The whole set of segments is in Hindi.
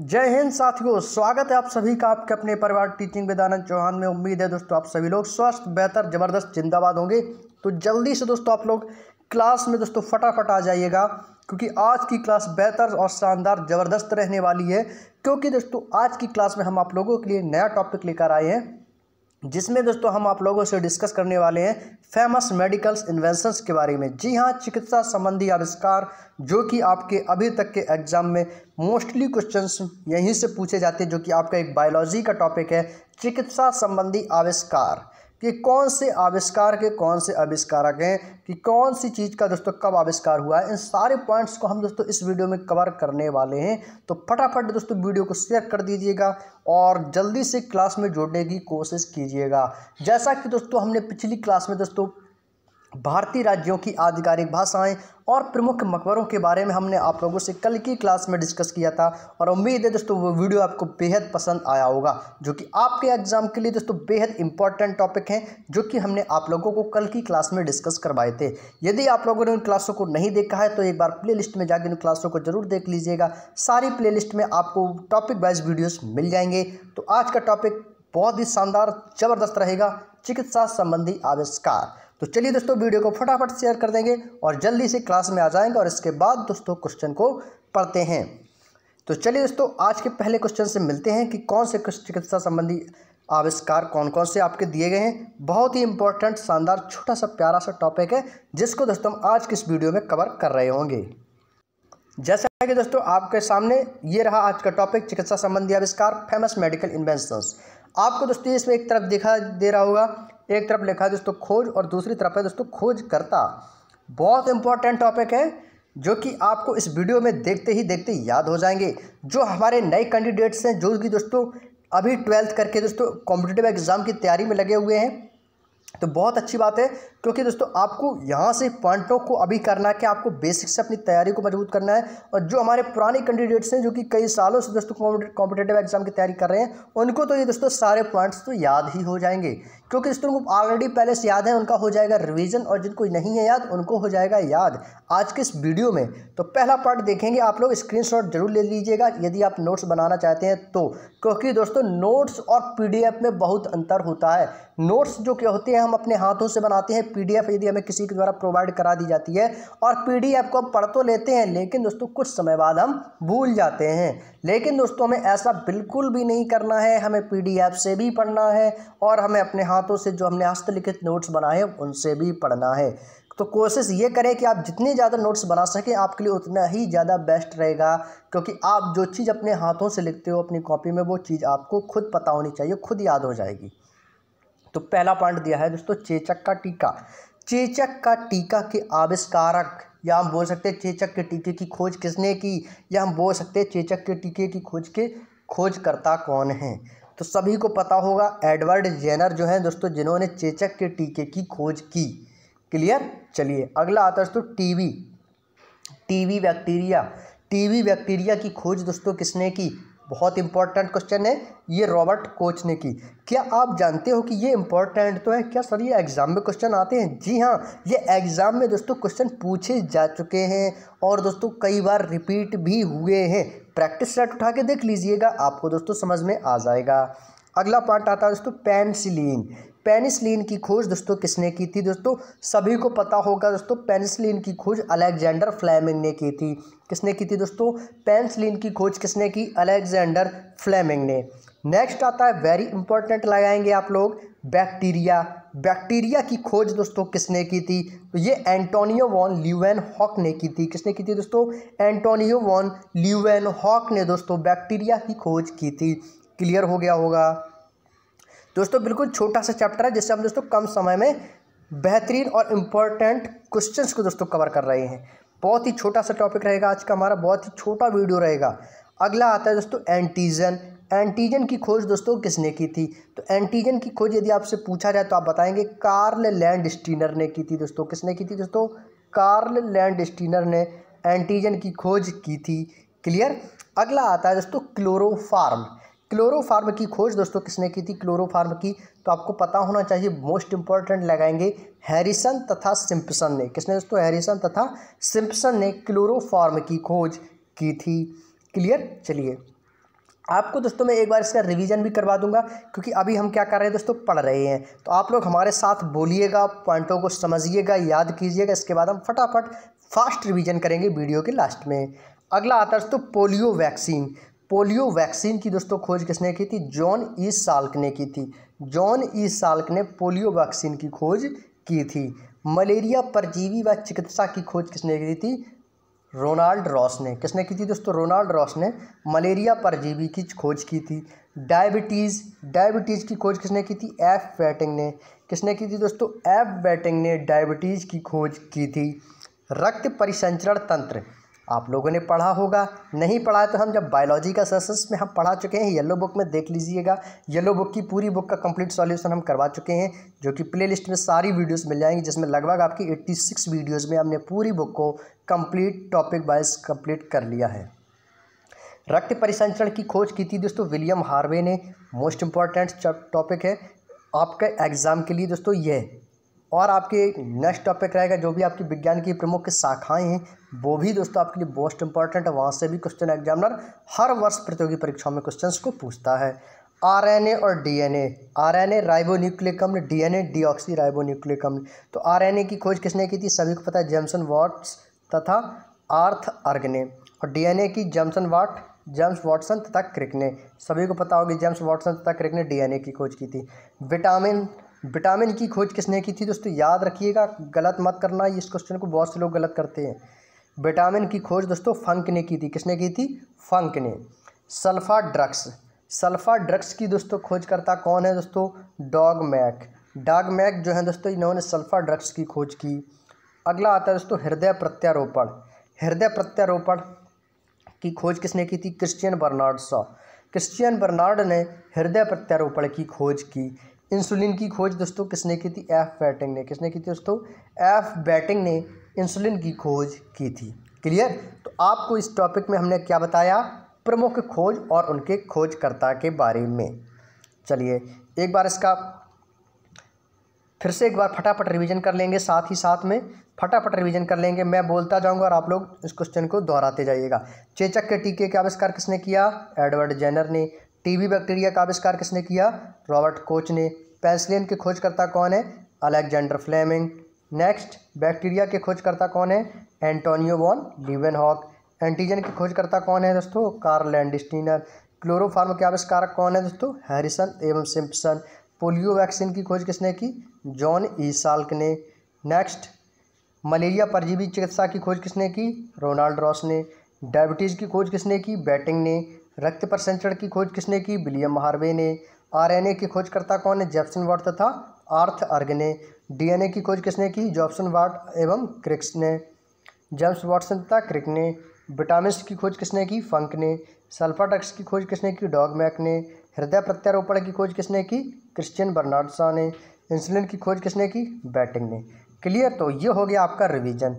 जय हिंद साथियों स्वागत है आप सभी का आपके अपने परिवार टीचिंग वेदानंद चौहान में उम्मीद है दोस्तों आप सभी लोग स्वस्थ बेहतर ज़बरदस्त जिंदाबाद होंगे तो जल्दी से दोस्तों आप लोग क्लास में दोस्तों फटाफट आ जाइएगा क्योंकि आज की क्लास बेहतर और शानदार ज़बरदस्त रहने वाली है क्योंकि दोस्तों आज की क्लास में हम आप लोगों के लिए नया टॉपिक लेकर आए हैं जिसमें दोस्तों हम आप लोगों से डिस्कस करने वाले हैं फेमस मेडिकल्स इन्वेंशंस के बारे में जी हाँ चिकित्सा संबंधी आविष्कार जो कि आपके अभी तक के एग्ज़ाम में मोस्टली क्वेश्चंस यहीं से पूछे जाते हैं जो कि आपका एक बायोलॉजी का टॉपिक है चिकित्सा संबंधी आविष्कार कि कौन से आविष्कार के कौन से आविष्कारक हैं कि कौन सी चीज़ का दोस्तों कब आविष्कार हुआ है इन सारे पॉइंट्स को हम दोस्तों इस वीडियो में कवर करने वाले हैं तो फटाफट दोस्तों वीडियो को शेयर कर दीजिएगा और जल्दी से क्लास में जोड़ने की कोशिश कीजिएगा जैसा कि दोस्तों हमने पिछली क्लास में दोस्तों भारतीय राज्यों की आधिकारिक भाषाएं और प्रमुख मकबरों के बारे में हमने आप लोगों से कल की क्लास में डिस्कस किया था और उम्मीद है दोस्तों वो वीडियो आपको बेहद पसंद आया होगा जो कि आपके एग्जाम के लिए दोस्तों बेहद इंपॉर्टेंट टॉपिक हैं जो कि हमने आप लोगों को कल की क्लास में डिस्कस करवाए थे यदि आप लोगों ने उन क्लासों को नहीं देखा है तो एक बार प्ले लिस्ट में जाकर उन क्लासों को जरूर देख लीजिएगा सारी प्ले लिस्ट में आपको टॉपिक वाइज वीडियोज़ मिल जाएंगे तो आज का टॉपिक बहुत ही शानदार जबरदस्त रहेगा चिकित्सा संबंधी आविष्कार तो चलिए दोस्तों वीडियो को फटाफट शेयर कर देंगे और जल्दी से क्लास में आ जाएंगे और इसके बाद दोस्तों क्वेश्चन को पढ़ते हैं तो चलिए दोस्तों आज के पहले क्वेश्चन से मिलते हैं कि कौन से चिकित्सा संबंधी आविष्कार कौन कौन से आपके दिए गए हैं बहुत ही इंपॉर्टेंट शानदार छोटा सा प्यारा सा टॉपिक है जिसको दोस्तों हम आज के इस वीडियो में कवर कर रहे होंगे जैसा कि दोस्तों आपके सामने ये रहा आज का टॉपिक चिकित्सा संबंधी आविष्कार फेमस मेडिकल इन्वेंशंस आपको दोस्तों इसमें एक तरफ दिखा दे रहा होगा एक तरफ लिखा है दोस्तों खोज और दूसरी तरफ है दोस्तों खोज करता बहुत इंपॉर्टेंट टॉपिक है जो कि आपको इस वीडियो में देखते ही देखते ही याद हो जाएंगे जो हमारे नए कैंडिडेट्स हैं जो कि दोस्तों अभी ट्वेल्थ करके दोस्तों कॉम्पिटेटिव एग्ज़ाम की तैयारी में लगे हुए हैं तो बहुत अच्छी बात है क्योंकि दोस्तों आपको यहाँ से पॉइंटों को अभी करना है कि आपको बेसिक से अपनी तैयारी को मजबूत करना है और जो हमारे पुराने कैंडिडेट्स हैं जो कि कई सालों से दोस्तों कॉम्पिटेटिव एग्जाम की तैयारी कर रहे हैं उनको तो ये दोस्तों सारे पॉइंट्स तो याद ही हो जाएंगे क्योंकि दोस्तों को ऑलरेडी पहले से याद है उनका हो जाएगा रिविजन और जिनको नहीं है याद उनको हो जाएगा याद आज के इस वीडियो में तो पहला पार्ट देखेंगे आप लोग स्क्रीन जरूर ले लीजिएगा यदि आप नोट्स बनाना चाहते हैं तो क्योंकि दोस्तों नोट्स और पी में बहुत अंतर होता है नोट्स जो क्या होते हैं हम अपने हाथों से बनाते हैं पीडीएफ यदि हमें किसी के द्वारा प्रोवाइड करा दी जाती है और पीडीएफ को पढ़ तो लेते हैं लेकिन दोस्तों कुछ समय बाद हम भूल जाते हैं लेकिन दोस्तों हमें ऐसा बिल्कुल भी नहीं करना है हमें पी से भी पढ़ना है और हमें अपने हाथों से जो हमने हस्तलिखित नोट्स बनाए हैं उनसे भी पढ़ना है तो कोशिश ये करें कि आप जितने ज़्यादा नोट्स बना सकें आपके लिए उतना ही ज़्यादा बेस्ट रहेगा क्योंकि आप जो चीज़ अपने हाथों से लिखते हो अपनी कॉपी में वो चीज़ आपको खुद पता होनी चाहिए खुद याद हो जाएगी तो पहला पॉइंट दिया है दोस्तों चेचक का टीका चेचक का टीका के आविष्कारक या हम बोल सकते हैं चेचक के टीके की खोज किसने की या हम बोल सकते हैं चेचक के टीके की खोज के खोजकर्ता कौन हैं तो सभी को पता होगा एडवर्ड जेनर जो है दोस्तों जिन्होंने चेचक के टीके की खोज की क्लियर चलिए अगला आता है दोस्तों TB TB bacteria TB bacteria की खोज दोस्तों किसने की बहुत इंपॉर्टेंट क्वेश्चन है ये रॉबर्ट कोच ने की क्या आप जानते हो कि ये इंपॉर्टेंट तो है क्या सर ये एग्ज़ाम में क्वेश्चन आते हैं जी हाँ ये एग्ज़ाम में दोस्तों क्वेश्चन पूछे जा चुके हैं और दोस्तों कई बार रिपीट भी हुए हैं प्रैक्टिस सेट उठा के देख लीजिएगा आपको दोस्तों समझ में आ जाएगा अगला पार्ट आता है दोस्तों पेंसिलीन पेनिसलिन की खोज दोस्तों किसने की थी दोस्तों सभी को पता होगा दोस्तों पेनिसलिन की खोज अलेक्जेंडर फ्लैमिंग ने की थी किसने की थी दोस्तों पेनिसलिन की खोज किसने की अलेक्जेंडर फ्लैमिंग ने नेक्स्ट आता है वेरी इंपॉर्टेंट लगाएंगे आप लोग बैक्टीरिया बैक्टीरिया की खोज दोस्तों किसने की थी तो ये एंटोनियो वॉन ल्यूएन हॉक ने की थी किसने की थी दोस्तों एंटोनियो वॉन ल्यूएन हॉक ने दोस्तों बैक्टीरिया की खोज की थी क्लियर हो गया होगा दोस्तों बिल्कुल छोटा सा चैप्टर है जिससे हम दोस्तों कम समय में बेहतरीन और इम्पॉर्टेंट क्वेश्चंस को दोस्तों कवर कर रहे हैं बहुत ही छोटा सा टॉपिक रहेगा आज का हमारा बहुत ही छोटा वीडियो रहेगा अगला आता है दोस्तों एंटीजन एंटीजन की खोज दोस्तों किसने की थी तो एंटीजन की खोज यदि आपसे पूछा जाए तो आप बताएंगे कार्ल लैंड स्टीनर ने की थी दोस्तों किसने की थी दोस्तों कार्ल लैंड स्टीनर ने एंटीजन की खोज की थी क्लियर अगला आता है दोस्तों क्लोरोफार्म क्लोरोफार्म की खोज दोस्तों किसने की थी क्लोरोफार्म की तो आपको पता होना चाहिए मोस्ट इंपॉर्टेंट लगाएंगे हैरिसन तथा सिम्पसन ने किसने दोस्तों हैरिसन तथा सिम्पसन ने क्लोरोफार्म की खोज की थी क्लियर चलिए आपको दोस्तों मैं एक बार इसका रिवीजन भी करवा दूंगा क्योंकि अभी हम क्या कर रहे हैं दोस्तों पढ़ रहे हैं तो आप लोग हमारे साथ बोलिएगा पॉइंटों को समझिएगा याद कीजिएगा इसके बाद हम फटाफट फास्ट रिवीजन करेंगे वीडियो के लास्ट में अगला आता है दोस्तों पोलियो वैक्सीन पोलियो वैक्सीन की दोस्तों खोज किसने की थी जॉन ई साल्क ने की थी जॉन ई साल्क ने पोलियो वैक्सीन की खोज की थी मलेरिया परजीवी व चिकित्सा की खोज किसने की थी रोनाल्ड रॉस ने किसने की थी दोस्तों रोनाल्ड रॉस ने मलेरिया परजीवी की खोज की थी डायबिटीज़ डायबिटीज़ की खोज किसने की थी एफ बैटिंग ने किसने की थी दोस्तों एफ बैटिंग ने डायबिटीज़ की खोज की थी रक्त परिसंचरण तंत्र आप लोगों ने पढ़ा होगा नहीं पढ़ा तो हम जब बायोलॉजी का सेशंस में हम पढ़ा चुके हैं येलो बुक में देख लीजिएगा येलो बुक की पूरी बुक का कंप्लीट सॉल्यूशन हम करवा चुके हैं जो कि प्ले लिस्ट में सारी वीडियोस मिल जाएंगी जिसमें लगभग आपकी 86 वीडियोस में हमने पूरी बुक को कंप्लीट टॉपिक वाइज कंप्लीट कर लिया है रक्त परिसंचरण की खोज की थी दोस्तों विलियम हार्वे ने मोस्ट इंपॉर्टेंट टॉपिक है आपके एग्ज़ाम के लिए दोस्तों यह और आपके नेक्स्ट टॉपिक रहेगा जो भी आपकी विज्ञान की प्रमुख शाखाएं हैं वो भी दोस्तों आपके लिए मोस्ट इंपॉर्टेंट है वहाँ से भी क्वेश्चन एग्जामिनर हर वर्ष प्रतियोगी परीक्षाओं में क्वेश्चन को पूछता है आरएनए और डीएनए आरएनए राइबोन्यूक्लिक अम्ल डीएनए डीऑक्सी राइबोन्यूक्लिक अम्ल तो आरएनए की खोज किसने की थी सभी को पता है जेम्सन वॉट्स तथा आर्थ अर्ग ने और डीएनए की जेम्सन वाट जेम्स वॉटसन तथा क्रिक ने सभी को पता होगी जेम्स वॉटसन तथा क्रिक ने डीएनए की खोज की थी विटामिन विटामिन की खोज किसने की थी दोस्तों याद रखिएगा गलत मत करना इस क्वेश्चन को बहुत से लोग गलत करते हैं विटामिन की खोज दोस्तों फंक ने की थी किसने की थी फंक ने सल्फा ड्रग्स सल्फा ड्रग्स की दोस्तों खोजकर्ता कौन है दोस्तों डॉग मैक डॉग मैक जो है दोस्तों इन्होंने सल्फा ड्रग्स की खोज की अगला आता है दोस्तों हृदय प्रत्यारोपण हृदय प्रत्यारोपण की खोज किसने की थी Christian Barnard so Christian Barnard ने हृदय प्रत्यारोपण की खोज की इंसुलिन की खोज दोस्तों किसने की थी एफ बैटिंग ने किसने की थी दोस्तों एफ बैटिंग ने इंसुलिन की खोज की थी क्लियर तो आपको इस टॉपिक में हमने क्या बताया प्रमुख खोज और उनके खोजकर्ता के बारे में चलिए एक बार इसका फिर से एक बार फटाफट रिवीजन कर लेंगे साथ ही साथ में फटाफट रिवीजन कर लेंगे मैं बोलता जाऊंगा और आप लोग इस क्वेश्चन को दोहराते जाइएगा चेचक के टीके का आविष्कार किसने किया एडवर्ड जेनर ने टीबी बैक्टीरिया का आविष्कार किसने किया रॉबर्ट कोच ने पेंसिलिन के खोजकर्ता कौन है अलेक्जेंडर फ्लेमिंग नेक्स्ट बैक्टीरिया के खोजकर्ता कौन है एंटोनियो वॉन हॉक एंटीजन के खोजकर्ता कौन है दोस्तों कार्ल एंडस्टीनर क्लोरोफार्म के आविष्कारक कौन है दोस्तों हैरिसन एवं सिम्पसन पोलियो वैक्सीन की खोज किसने की जॉन ई साल्क ने नेक्स्ट मलेरिया परजीवी चिकित्सा की खोज किसने की रोनाल्ड रॉस ने डायबिटीज़ की खोज किसने की बैटिंग ने रक्त पर संचरण की खोज किसने की विलियम हार्वे ने आरएनए की खोजकर्ता कौन है जैप्सन वाट तथा आर्थ अर्ग ने डीएनए की खोज किसने की जॉब्सन वाट एवं क्रिक्स ने जेम्स वाटसन तथा क्रिक ने विटामिन की खोज किसने की फंक ने सल्फाटक्स की खोज किसने की डॉग मैक ने हृदय प्रत्यारोपण की खोज किसने की क्रिश्चियन बर्नाडसा ने इंसुलिन की खोज किसने की बैटिंग ने क्लियर तो ये हो गया आपका रिवीजन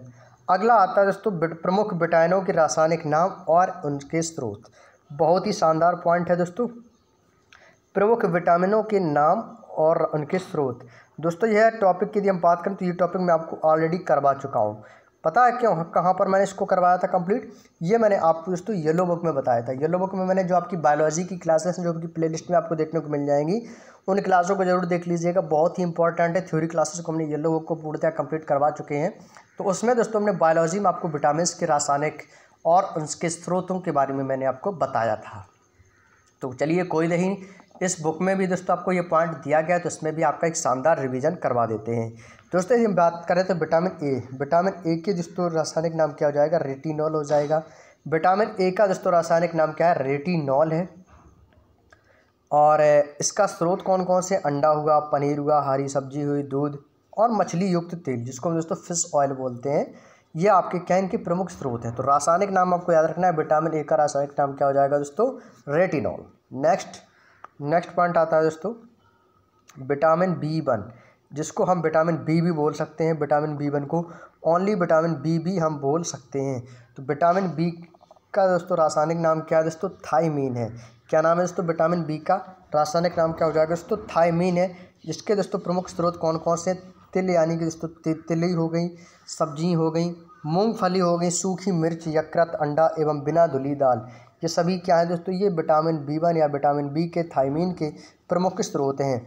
अगला आता है दोस्तों प्रमुख बिटाइनों के रासायनिक नाम और उनके स्रोत बहुत ही शानदार पॉइंट है दोस्तों प्रमुख विटामिनों के नाम और उनके स्रोत दोस्तों यह टॉपिक की यदि हम बात करें तो ये टॉपिक मैं आपको ऑलरेडी करवा चुका हूँ पता है क्यों कहाँ पर मैंने इसको करवाया था कंप्लीट ये मैंने आपको दोस्तों येलो बुक में बताया था येलो बुक में मैंने जो आपकी बायोलॉजी की क्लासेस हैं जो आपकी प्लेलिस्ट में आपको देखने को मिल जाएंगी उन क्लासों को जरूर देख लीजिएगा बहुत ही इंपॉर्टेंट है थ्योरी क्लासेस को हमने येलो बुक को पूर्णतः कंप्लीट करवा चुके हैं तो उसमें दोस्तों हमने बायोलॉजी में आपको विटामिन के रासायनिक और उनके स्रोतों के बारे में मैंने आपको बताया था तो चलिए कोई नहीं इस बुक में भी दोस्तों आपको ये पॉइंट दिया गया है तो इसमें भी आपका एक शानदार रिवीजन करवा देते हैं दोस्तों हम बात करें तो विटामिन ए विटामिन ए के दोस्तों रासायनिक नाम क्या हो जाएगा रेटिनॉल हो जाएगा विटामिन ए का दोस्तों रासायनिक नाम क्या है रेटिनॉल है और इसका स्रोत कौन कौन से अंडा हुआ पनीर हुआ हरी सब्जी हुई दूध और मछली युक्त तेल जिसको हम दोस्तों फ़िश ऑयल बोलते हैं ये आपके कैन के प्रमुख स्रोत हैं तो रासायनिक नाम आपको याद रखना है विटामिन ए का रासायनिक नाम क्या हो जाएगा दोस्तों रेटिनॉल नेक्स्ट नेक्स्ट पॉइंट आता है दोस्तों विटामिन बी वन जिसको हम विटामिन बी भी बोल सकते हैं विटामिन बी वन को ओनली विटामिन बी भी हम बोल सकते हैं तो विटामिन बी का दोस्तों रासायनिक नाम क्या है दोस्तों थाइमीन है क्या नाम है दोस्तों विटामिन बी का रासायनिक नाम क्या हो जाएगा दोस्तों थाइमीन है जिसके दोस्तों प्रमुख स्रोत कौन कौन से तिल यानी कि दोस्तों तिल ही हो गई सब्जी हो गई मूंगफली हो गई सूखी मिर्च यकृत अंडा एवं बिना धुली दाल ये सभी क्या है दोस्तों ये विटामिन बी वन या विटामिन बी के थाइमिन के प्रमुख स्रोत हैं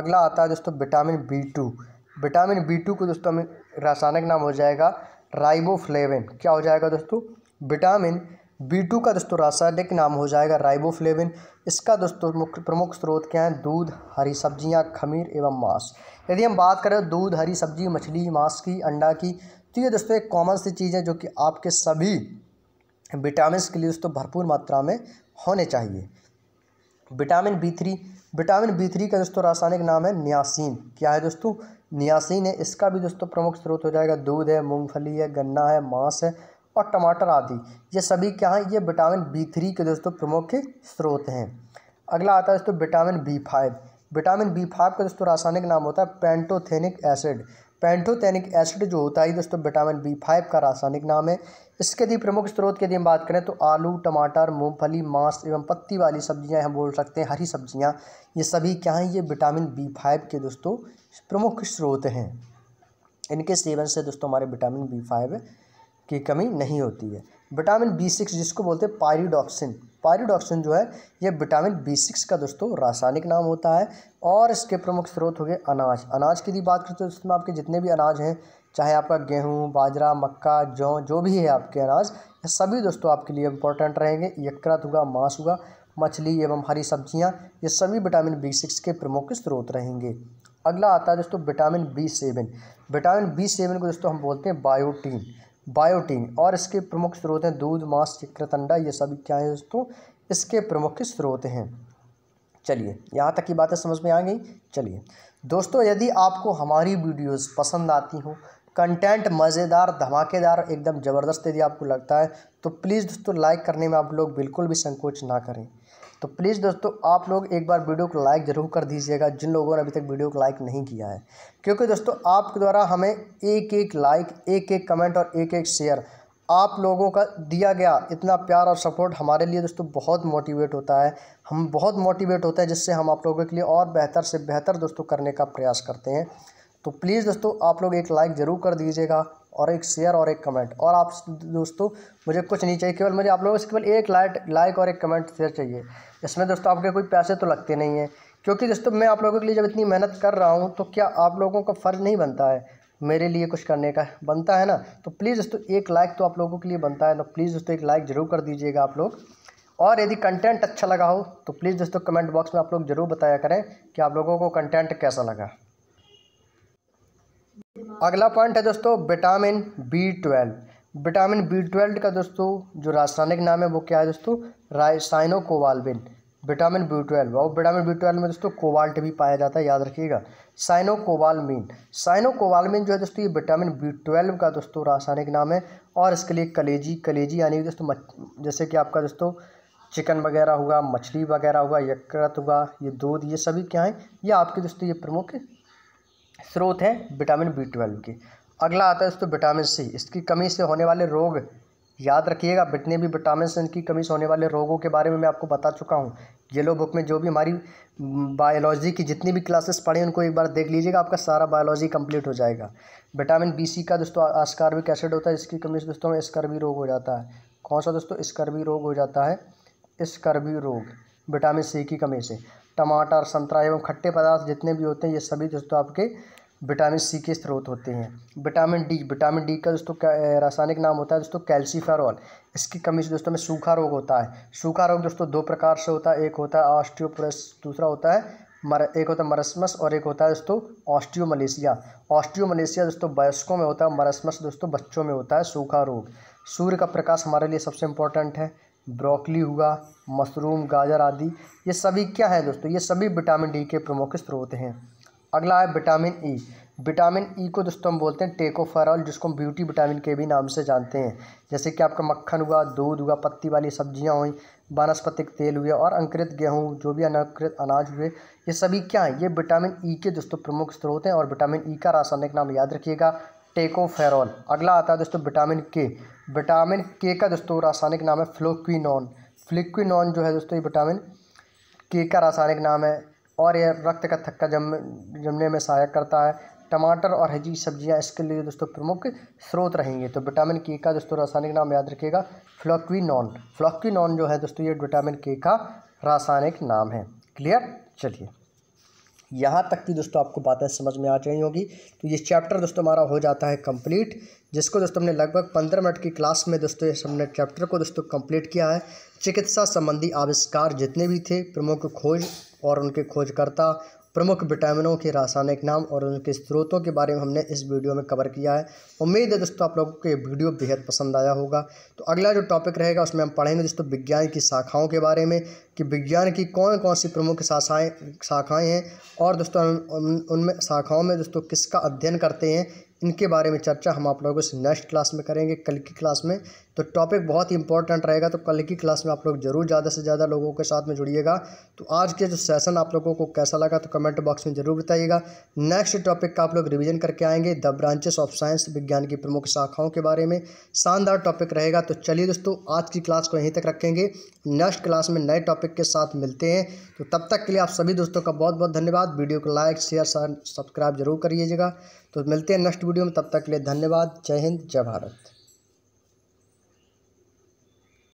अगला आता है दोस्तों vitamin B two vitamin B two को दोस्तों हमें रासायनिक नाम हो जाएगा राइबोफ्लेविन क्या हो जाएगा दोस्तों विटामिन बी टू का दोस्तों रासायनिक नाम हो जाएगा राइबोफ्लेविन इसका दोस्तों मुख्य प्रमुख स्रोत क्या है दूध हरी सब्जियां खमीर एवं मांस यदि हम बात करें दूध हरी सब्जी मछली मांस की अंडा की ठीक है दोस्तों एक कॉमन सी चीज़ है जो कि आपके सभी विटामिन के लिए दोस्तों भरपूर मात्रा में होने चाहिए vitamin B three vitamin B three का दोस्तों रासायनिक नाम है न्यासिन क्या है दोस्तों न्यासिन है इसका भी दोस्तों प्रमुख स्रोत हो जाएगा दूध है मूंगफली है गन्ना है मांस है और टमाटर आदि ये सभी क्या है ये विटामिन बी थ्री के दोस्तों प्रमुख स्रोत हैं अगला आता है दोस्तों vitamin B five vitamin B five का दोस्तों रासायनिक नाम होता है पेंटोथेनिक एसिड पेंटोथेनिक एसिड जो होता है दोस्तों विटामिन बी फाइव का रासायनिक नाम है इसके यदि प्रमुख स्रोत के यदि हम बात करें तो आलू टमाटर मूंगफली मांस एवं पत्ती वाली सब्जियां हम बोल सकते हैं हरी सब्जियां ये सभी क्या हैं ये विटामिन बी फाइव के दोस्तों प्रमुख स्रोत हैं इनके सेवन से दोस्तों हमारे विटामिन बी फाइव की कमी नहीं होती है विटामिन बी सिक्स जिसको बोलते हैं पायरिडॉक्सिन पायरिडॉक्सिन जो है ये विटामिन बी सिक्स का दोस्तों रासायनिक नाम होता है और इसके प्रमुख स्रोत हो गए अनाज अनाज की यदि बात करते हैं तो इसमें आपके जितने भी अनाज हैं चाहे आपका गेहूँ बाजरा मक्का जौ जो भी है आपके अनाज ये सभी दोस्तों आपके लिए इम्पोर्टेंट रहेंगे यकृत हुआ मांस हुआ मछली एवं हरी सब्जियाँ ये सभी विटामिन बी सिक्स के प्रमुख स्रोत रहेंगे अगला आता है दोस्तों vitamin B seven vitamin B seven को दोस्तों हम बोलते हैं बायोटीन बायोटीन और इसके प्रमुख स्रोत हैं दूध मांस चिकृत अंडा ये सभी क्या है दोस्तों इसके प्रमुख स्रोत हैं चलिए यहाँ तक की बातें समझ में आ गई चलिए दोस्तों यदि आपको हमारी वीडियोस पसंद आती हो कंटेंट मज़ेदार धमाकेदार एकदम ज़बरदस्त यदि आपको लगता है तो प्लीज़ दोस्तों लाइक करने में आप लोग बिल्कुल भी संकोच ना करें तो प्लीज़ दोस्तों आप लोग एक बार वीडियो को लाइक ज़रूर कर दीजिएगा जिन लोगों ने अभी तक वीडियो को लाइक नहीं किया है क्योंकि दोस्तों आपके द्वारा हमें एक एक लाइक एक एक कमेंट और एक एक शेयर आप लोगों का दिया गया इतना प्यार और सपोर्ट हमारे लिए दोस्तों बहुत मोटिवेट होता है हम बहुत मोटिवेट होते हैं जिससे हम आप लोगों के लिए और बेहतर से बेहतर दोस्तों करने का प्रयास करते हैं तो प्लीज़ दोस्तों आप लोग एक लाइक ज़रूर कर दीजिएगा और एक शेयर और एक कमेंट और आप दोस्तों मुझे कुछ नहीं चाहिए केवल मुझे आप लोगों से केवल एक लाइट लाइक और एक कमेंट शेयर चाहिए इसमें दोस्तों आपके कोई पैसे तो लगते नहीं हैं क्योंकि दोस्तों मैं आप लोगों के लिए जब इतनी मेहनत कर रहा हूँ तो क्या आप लोगों का फ़र्ज़ नहीं बनता है मेरे लिए कुछ करने का बनता है ना तो प्लीज़ दोस्तों एक लाइक तो आप लोगों के लिए बनता है ना तो प्लीज़ दोस्तों एक लाइक ज़रूर कर दीजिएगा आप लोग और यदि कंटेंट अच्छा लगा हो तो प्लीज़ दोस्तों कमेंट बॉक्स में आप लोग ज़रूर बताया करें कि आप लोगों को कंटेंट कैसा लगा अगला पॉइंट है दोस्तों vitamin B twelve vitamin B twelve का दोस्तों जो रासायनिक नाम है वो क्या है दोस्तों cyanocobalamin vitamin B twelve और विटामिन बी ट्वेल्व में दोस्तों कोवाल्ट भी पाया जाता है याद रखिएगा साइनो कोबालमीन साइनो कोबालमीन जो है दोस्तों ये विटामिन बी ट्वेल्व का दोस्तों रासायनिक नाम है और इसके लिए कलेजी कलेजी यानी दोस्तों जैसे कि आपका दोस्तों चिकन वगैरह हुआ मछली वगैरह हुआ यकृत हुआ ये दूध ये सभी क्या हैं ये आपके दोस्तों ये प्रमुख स्रोत है विटामिन बी ट्वेल्व की अगला आता है दोस्तों विटामिन सी इसकी कमी से होने वाले रोग याद रखिएगा जितने भी विटामिन की कमी से होने वाले रोगों के बारे में मैं आपको बता चुका हूँ येलो बुक में जो भी हमारी बायोलॉजी की जितनी भी क्लासेस पढ़े उनको एक बार देख लीजिएगा आपका सारा बायोलॉजी कंप्लीट हो जाएगा विटामिन बी सी का दोस्तों आस्कार्बिक एसिड होता है इसकी कमी से दोस्तों में स्कर्वी रोग हो जाता है कौन सा दोस्तों स्कर्वी रोग हो जाता है स्कर्वी रोग विटामिन सी की कमी से टमाटर संतरा एवं खट्टे पदार्थ जितने भी होते हैं ये सभी दोस्तों तो आपके विटामिन सी के स्रोत होते हैं विटामिन डी विटामिन डी का दोस्तों रासायनिक नाम होता है दोस्तों कैल्सीफेरॉल इसकी कमी से दोस्तों में सूखा रोग होता है सूखा रोग दोस्तों दो प्रकार से होता है एक होता है ऑस्टियोप्रेस दूसरा होता है मर एक होता है मरसमस और एक होता है दोस्तों ऑस्टियो मलेशिया ऑस्टियो मलेशिया दोस्तों वयस्कों में होता है मरसमस दोस्तों बच्चों में होता है सूखा रोग सूर्य का प्रकाश हमारे लिए सबसे इंपॉर्टेंट है ब्रोकली हुआ मशरूम गाजर आदि ये सभी क्या है दोस्तों ये सभी विटामिन डी के प्रमुख स्रोत हैं अगला है विटामिन ई विटामिन ई को दोस्तों हम बोलते हैं टेकोफेरॉल जिसको हम ब्यूटी विटामिन के भी नाम से जानते हैं जैसे कि आपका मक्खन हुआ दूध हुआ पत्ती वाली सब्जियां हुई वनस्पतिक तेल हुए और अंकुरित गेहूं जो भी अनकृत अनाज हुए ये सभी क्या हैं ये विटामिन ई के दोस्तों प्रमुख स्रोत हैं और विटामिन ई का रासायनिक नाम याद रखिएगा टेकोफेरॉल अगला आता है दोस्तों विटामिन के विटामिन के का दोस्तों रासायनिक नाम है फ्लोक्विनॉन फ्लिक्विनॉन जो है दोस्तों ये विटामिन के का रासायनिक नाम है और यह रक्त का थक्का जम जमने में सहायक करता है टमाटर और हजी सब्जियां इसके लिए दोस्तों प्रमुख स्रोत रहेंगे तो विटामिन के का दोस्तों रासायनिक नाम याद रखिएगा फ्लोक्विनॉन फ्लोक्विनॉन जो है दोस्तों ये विटामिन के का रासायनिक नाम है क्लियर चलिए यहाँ तक की दोस्तों आपको बातें समझ में आ रही होगी तो ये चैप्टर दोस्तों हमारा हो जाता है कंप्लीट जिसको दोस्तों हमने लगभग पंद्रह मिनट की क्लास में दोस्तों हमने चैप्टर को दोस्तों कंप्लीट किया है चिकित्सा संबंधी आविष्कार जितने भी थे प्रमुख खोज और उनके खोजकर्ता प्रमुख विटामिनों के रासायनिक नाम और उनके स्रोतों के बारे में हमने इस वीडियो में कवर किया है उम्मीद है दोस्तों आप लोगों को ये वीडियो बेहद पसंद आया होगा तो अगला जो टॉपिक रहेगा उसमें हम पढ़ेंगे दोस्तों विज्ञान की शाखाओं के बारे में कि विज्ञान की कौन कौन सी प्रमुख शाखाएँ शाखाएँ हैं और दोस्तों उनमें शाखाओं में दोस्तों किसका अध्ययन करते हैं इनके बारे में चर्चा हम आप लोगों से नेक्स्ट क्लास में करेंगे कल की क्लास में तो टॉपिक बहुत ही इंपॉर्टेंट रहेगा तो कल की क्लास में आप लोग जरूर ज़्यादा से ज़्यादा लोगों के साथ में जुड़िएगा तो आज के जो सेशन आप लोगों को कैसा लगा तो कमेंट बॉक्स में जरूर बताइएगा नेक्स्ट टॉपिक का आप लोग रिविजन करके आएंगे द ब्रांचेस ऑफ साइंस विज्ञान की प्रमुख शाखाओं के बारे में शानदार टॉपिक रहेगा तो चलिए दोस्तों आज की क्लास को यहीं तक रखेंगे नेक्स्ट क्लास में नए टॉपिक के साथ मिलते हैं तो तब तक के लिए आप सभी दोस्तों का बहुत बहुत धन्यवाद वीडियो को लाइक शेयर सब्सक्राइब जरूर करिएगा तो मिलते हैं नेक्स्ट वीडियो में तब तक के लिए धन्यवाद जय हिंद जय भारत